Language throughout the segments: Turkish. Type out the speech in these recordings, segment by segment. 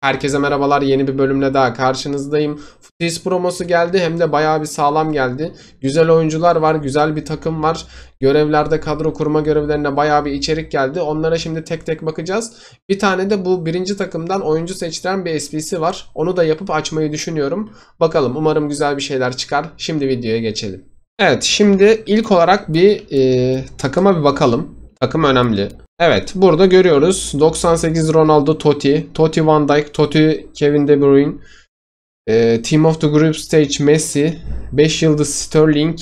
Herkese merhabalar. Yeni bir bölümle daha karşınızdayım. Futis promosu geldi hem de bayağı bir sağlam geldi. Güzel oyuncular var, güzel bir takım var. Görevlerde kadro kurma görevlerine bayağı bir içerik geldi. Onlara şimdi tek tek bakacağız. Bir tane de bu birinci takımdan oyuncu seçtiren bir SPC var. Onu da yapıp açmayı düşünüyorum. Bakalım umarım güzel bir şeyler çıkar. Şimdi videoya geçelim. Evet şimdi ilk olarak bir e, takıma bir bakalım. Takım önemli. Evet burada görüyoruz 98 Ronaldo Totti, Totti Van Dijk, Totti Kevin De Bruyne, e, Team of the Group Stage Messi, 5 yıldız Sterling,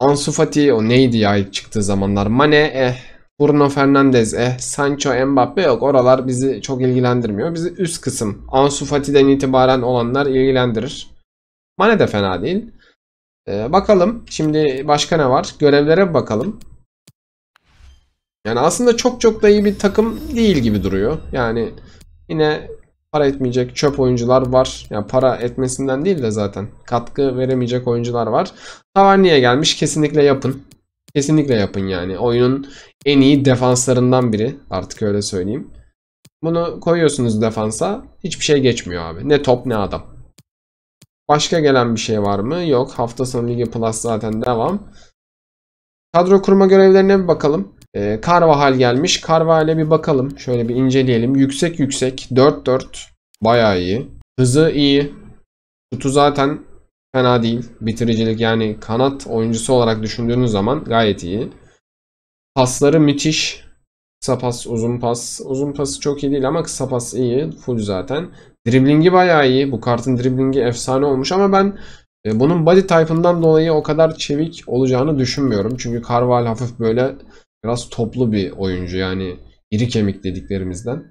Ansu Fati o neydi ya ilk çıktığı zamanlar. Mane eh, Bruno Fernandes eh, Sancho Mbappe yok oralar bizi çok ilgilendirmiyor. Bizi üst kısım Ansu Fati'den itibaren olanlar ilgilendirir. Mane de fena değil. Ee, bakalım. Şimdi başka ne var? Görevlere bakalım. Yani aslında çok çok da iyi bir takım değil gibi duruyor. Yani yine para etmeyecek çöp oyuncular var. Yani para etmesinden değil de zaten katkı veremeyecek oyuncular var. Taverniye gelmiş kesinlikle yapın. Kesinlikle yapın yani. Oyunun en iyi defanslarından biri artık öyle söyleyeyim. Bunu koyuyorsunuz defansa hiçbir şey geçmiyor abi. Ne top ne adam. Başka gelen bir şey var mı? Yok. Hafta sonu Ligi Plus zaten devam. Kadro kurma görevlerine bir bakalım. E, Carvajal gelmiş. Carvajal'e bir bakalım. Şöyle bir inceleyelim. Yüksek yüksek. 4-4. Bayağı iyi. Hızı iyi. Tutu zaten fena değil. Bitiricilik yani kanat oyuncusu olarak düşündüğünüz zaman gayet iyi. Pasları müthiş. Kısa pas, uzun pas. Uzun pası çok iyi değil ama kısa pas iyi. Full zaten. Driblingi bayağı iyi. Bu kartın driblingi efsane olmuş ama ben e, bunun body type'ından dolayı o kadar çevik olacağını düşünmüyorum. Çünkü Carval hafif böyle biraz toplu bir oyuncu. Yani iri kemik dediklerimizden.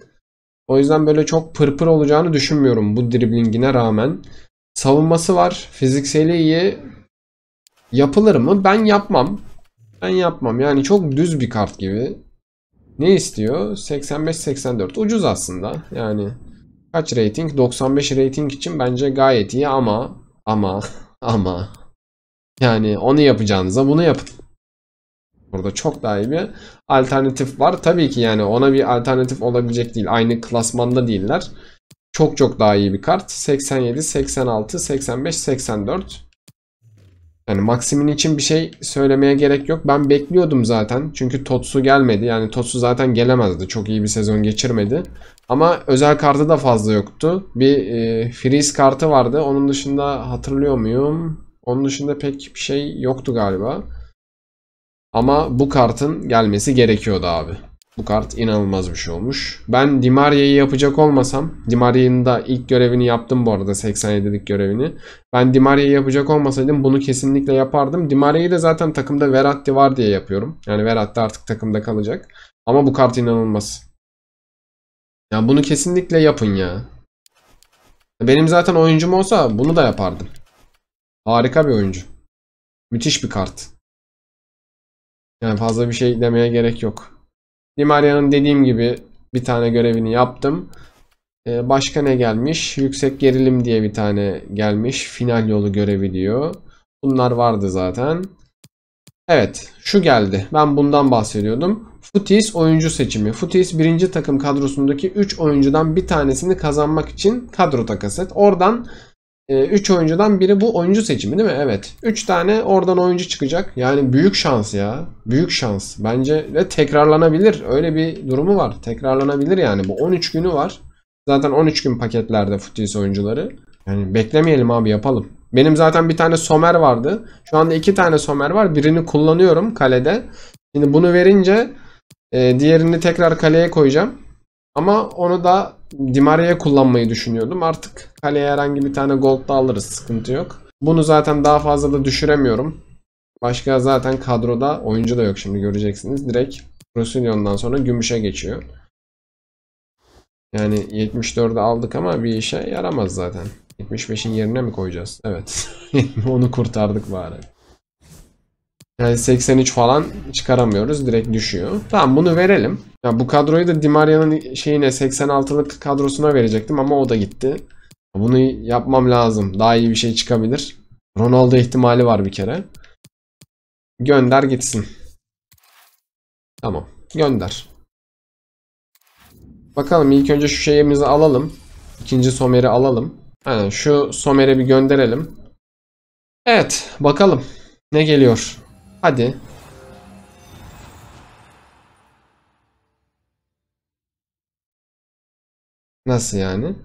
O yüzden böyle çok pırpır olacağını düşünmüyorum bu driblingine rağmen. Savunması var. Fizikseli iyi. Yapılır mı? Ben yapmam. Ben yapmam. Yani çok düz bir kart gibi. Ne istiyor? 85-84. Ucuz aslında. Yani kaç rating? 95 rating için bence gayet iyi ama ama ama yani onu yapacağınıza bunu yapın. Burada çok daha iyi bir alternatif var. Tabii ki yani ona bir alternatif olabilecek değil. Aynı klasmanda değiller. Çok çok daha iyi bir kart. 87, 86, 85, 84. Yani Maximin için bir şey söylemeye gerek yok. Ben bekliyordum zaten. Çünkü Totsu gelmedi. Yani Totsu zaten gelemezdi. Çok iyi bir sezon geçirmedi. Ama özel kartı da fazla yoktu. Bir e, freeze kartı vardı. Onun dışında hatırlıyor muyum? Onun dışında pek bir şey yoktu galiba. Ama bu kartın gelmesi gerekiyordu abi. Bu kart inanılmaz bir şey olmuş. Ben Dimaria'yı yapacak olmasam, Dimaria'nın da ilk görevini yaptım bu arada 87'lik görevini. Ben Dimaria'yı yapacak olmasaydım bunu kesinlikle yapardım. Dimaria'yı da zaten takımda Veratti var diye yapıyorum. Yani Veratti artık takımda kalacak. Ama bu kart inanılmaz. Yani bunu kesinlikle yapın ya. Benim zaten oyuncum olsa bunu da yapardım. Harika bir oyuncu. Müthiş bir kart. Yani fazla bir şey demeye gerek yok. Limaria'nın dediğim gibi bir tane görevini yaptım. Ee, başka ne gelmiş? Yüksek gerilim diye bir tane gelmiş. Final yolu görevi diyor. Bunlar vardı zaten. Evet şu geldi. Ben bundan bahsediyordum. Futis oyuncu seçimi. Futis birinci takım kadrosundaki 3 oyuncudan bir tanesini kazanmak için kadro takas et. Oradan 3 ee, oyuncudan biri bu oyuncu seçimi değil mi? Evet. 3 tane oradan oyuncu çıkacak. Yani büyük şans ya. Büyük şans. Bence ve tekrarlanabilir. Öyle bir durumu var. Tekrarlanabilir yani. Bu 13 günü var. Zaten 13 gün paketlerde futbolcu oyuncuları. Yani beklemeyelim abi yapalım. Benim zaten bir tane Somer vardı. Şu anda iki tane Somer var. Birini kullanıyorum kalede. Şimdi bunu verince e, diğerini tekrar kaleye koyacağım. Ama onu da Dimaria'ya kullanmayı düşünüyordum. Artık kaleye herhangi bir tane gold da alırız. Sıkıntı yok. Bunu zaten daha fazla da düşüremiyorum. Başka zaten kadroda oyuncu da yok şimdi göreceksiniz. Direkt Rossignon'dan sonra gümüşe geçiyor. Yani 74'ü aldık ama bir işe yaramaz zaten. 75'in yerine mi koyacağız? Evet. Onu kurtardık bari. Yani 83 falan çıkaramıyoruz. Direkt düşüyor. Tamam bunu verelim. Ya bu kadroyu da Dimaria'nın şeyine 86'lık kadrosuna verecektim ama o da gitti. Bunu yapmam lazım. Daha iyi bir şey çıkabilir. Ronaldo ihtimali var bir kere. Gönder gitsin. Tamam. Gönder. Bakalım ilk önce şu şeyimizi alalım. İkinci someri alalım. Aynen şu somere bir gönderelim. Evet bakalım ne geliyor. Hadi. Nasıl yani?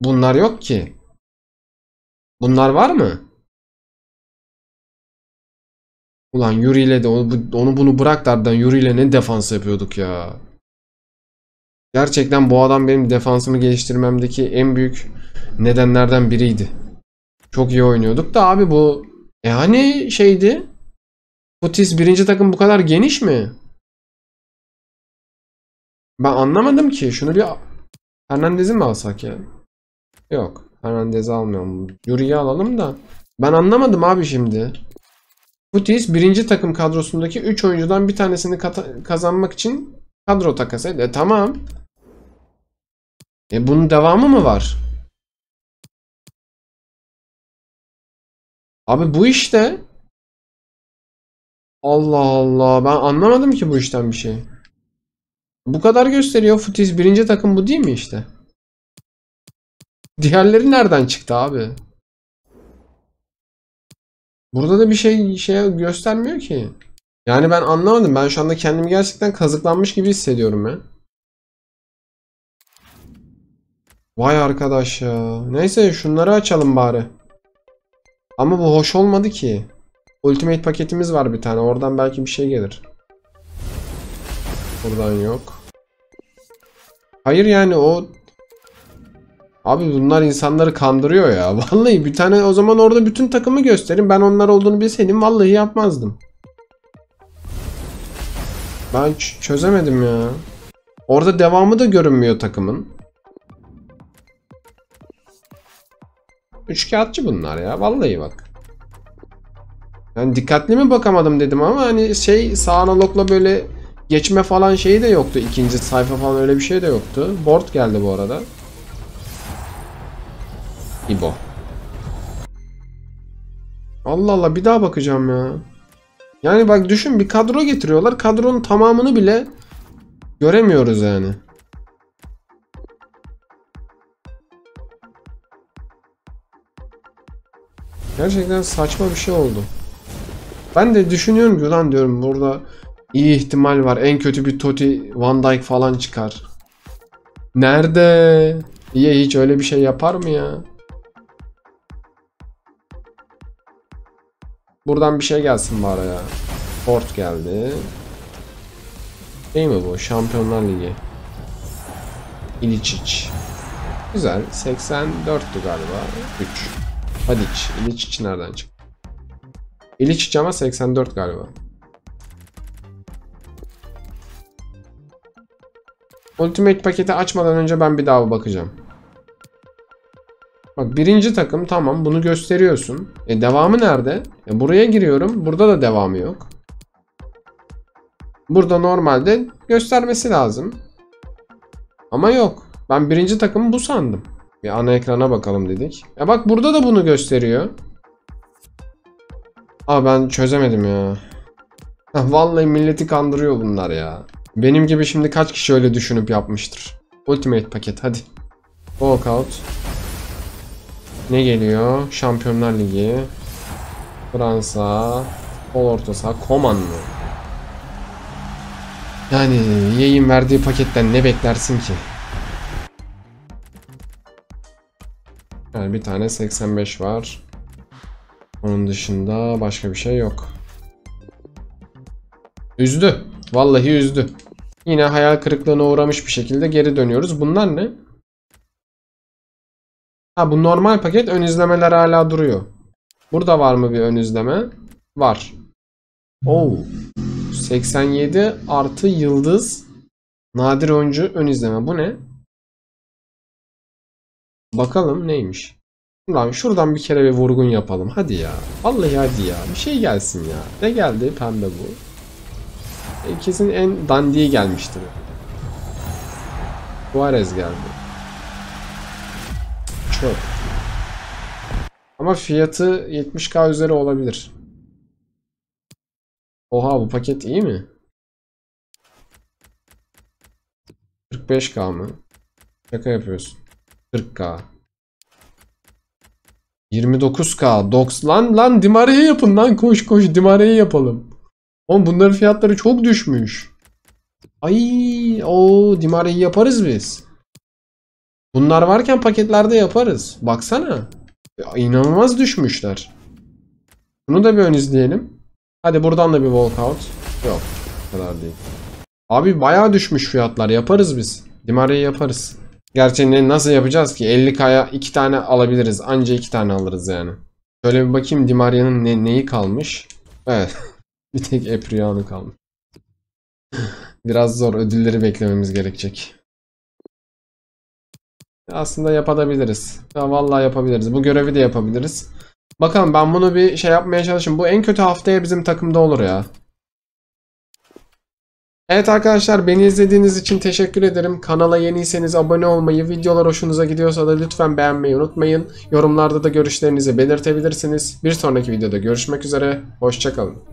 Bunlar yok ki. Bunlar var mı? Ulan Yuri ile de onu, bunu bırak derden Yuri ile ne defans yapıyorduk ya. Gerçekten bu adam benim defansımı geliştirmemdeki en büyük nedenlerden biriydi. Çok iyi oynuyorduk da abi bu yani e şeydi? Futis birinci takım bu kadar geniş mi? Ben anlamadım ki. Şunu bir Hernandez'i mi alsak ya, Yok. Hernandez'i almıyorum. Yuri'yi alalım da. Ben anlamadım abi şimdi. Futis birinci takım kadrosundaki 3 oyuncudan bir tanesini kazanmak için kadro takas et. E tamam. E bunun devamı mı var? Abi bu işte. Allah Allah. Ben anlamadım ki bu işten bir şey. Bu kadar gösteriyor Futiz. Birinci takım bu değil mi işte? Diğerleri nereden çıktı abi? Burada da bir şey şey göstermiyor ki. Yani ben anlamadım. Ben şu anda kendimi gerçekten kazıklanmış gibi hissediyorum ya. Vay arkadaş ya. Neyse şunları açalım bari. Ama bu hoş olmadı ki. Ultimate paketimiz var bir tane. Oradan belki bir şey gelir. Buradan yok. Hayır yani o... Abi bunlar insanları kandırıyor ya. Vallahi bir tane o zaman orada bütün takımı gösterin. Ben onlar olduğunu bilseydim vallahi yapmazdım. Ben çözemedim ya. Orada devamı da görünmüyor takımın. Üçkağıtçı bunlar ya. Vallahi bak. Yani dikkatli mi bakamadım dedim ama hani şey sağ analogla böyle geçme falan şeyi de yoktu. ikinci sayfa falan öyle bir şey de yoktu. Board geldi bu arada. İbo. Allah Allah bir daha bakacağım ya. Yani bak düşün bir kadro getiriyorlar. Kadronun tamamını bile göremiyoruz yani. Gerçekten saçma bir şey oldu. Ben de düşünüyorum ki ulan diyorum burada iyi ihtimal var. En kötü bir Toti Van Dijk falan çıkar. Nerede? Niye hiç öyle bir şey yapar mı ya? Buradan bir şey gelsin bari ya. Port geldi. Değil mi bu? Şampiyonlar Ligi. İliçiç. Güzel. 84'tü galiba. 3. Hadiç. İliç nereden çıktı? İliç ama 84 galiba. Ultimate paketi açmadan önce ben bir daha bakacağım. Bak birinci takım tamam bunu gösteriyorsun. E devamı nerede? E buraya giriyorum. Burada da devamı yok. Burada normalde göstermesi lazım. Ama yok. Ben birinci takım bu sandım. Bir ana ekrana bakalım dedik. Ya bak burada da bunu gösteriyor. Aa ben çözemedim ya. Vallahi milleti kandırıyor bunlar ya. Benim gibi şimdi kaç kişi öyle düşünüp yapmıştır. Ultimate paket hadi. Walkout. Ne geliyor? Şampiyonlar Ligi. Fransa. Kol orta saha. Koman mı? Yani yayın verdiği paketten ne beklersin ki? Yani bir tane 85 var. Onun dışında başka bir şey yok. Üzdü. Vallahi üzdü. Yine hayal kırıklığına uğramış bir şekilde geri dönüyoruz. Bunlar ne? Ha bu normal paket ön izlemeler hala duruyor. Burada var mı bir ön izleme? Var. Oo. 87 artı yıldız nadir oyuncu ön izleme. Bu ne? Bakalım neymiş. Lan şuradan bir kere bir vurgun yapalım. Hadi ya. Vallahi hadi ya. Bir şey gelsin ya. Ne geldi pembe bu? E, kesin en dandiye gelmiştir. Juarez geldi. Çöp. Ama fiyatı 70k üzeri olabilir. Oha bu paket iyi mi? 45k mı? Şaka yapıyorsun. 40k. 29k. 90 lan lan Dimare'ye yapın lan. Koş koş Dimare'ye yapalım. Oğlum bunların fiyatları çok düşmüş. Ay o Dimare'yi yaparız biz. Bunlar varken paketlerde yaparız. Baksana. Ya, inanılmaz düşmüşler. Bunu da bir ön izleyelim. Hadi buradan da bir walkout. Yok. kadar değil. Abi bayağı düşmüş fiyatlar. Yaparız biz. Dimare'yi yaparız. Gerçi ne, nasıl yapacağız ki? 50k'ya 2 tane alabiliriz. Anca 2 tane alırız yani. Şöyle bir bakayım Dimaria'nın ne, neyi kalmış. Evet. bir tek Epria'nı kalmış. Biraz zor. Ödülleri beklememiz gerekecek. Aslında yapabiliriz. Ya vallahi yapabiliriz. Bu görevi de yapabiliriz. Bakalım ben bunu bir şey yapmaya çalışayım. Bu en kötü haftaya bizim takımda olur ya. Evet arkadaşlar beni izlediğiniz için teşekkür ederim. Kanala yeniyseniz abone olmayı, videolar hoşunuza gidiyorsa da lütfen beğenmeyi unutmayın. Yorumlarda da görüşlerinizi belirtebilirsiniz. Bir sonraki videoda görüşmek üzere. Hoşçakalın.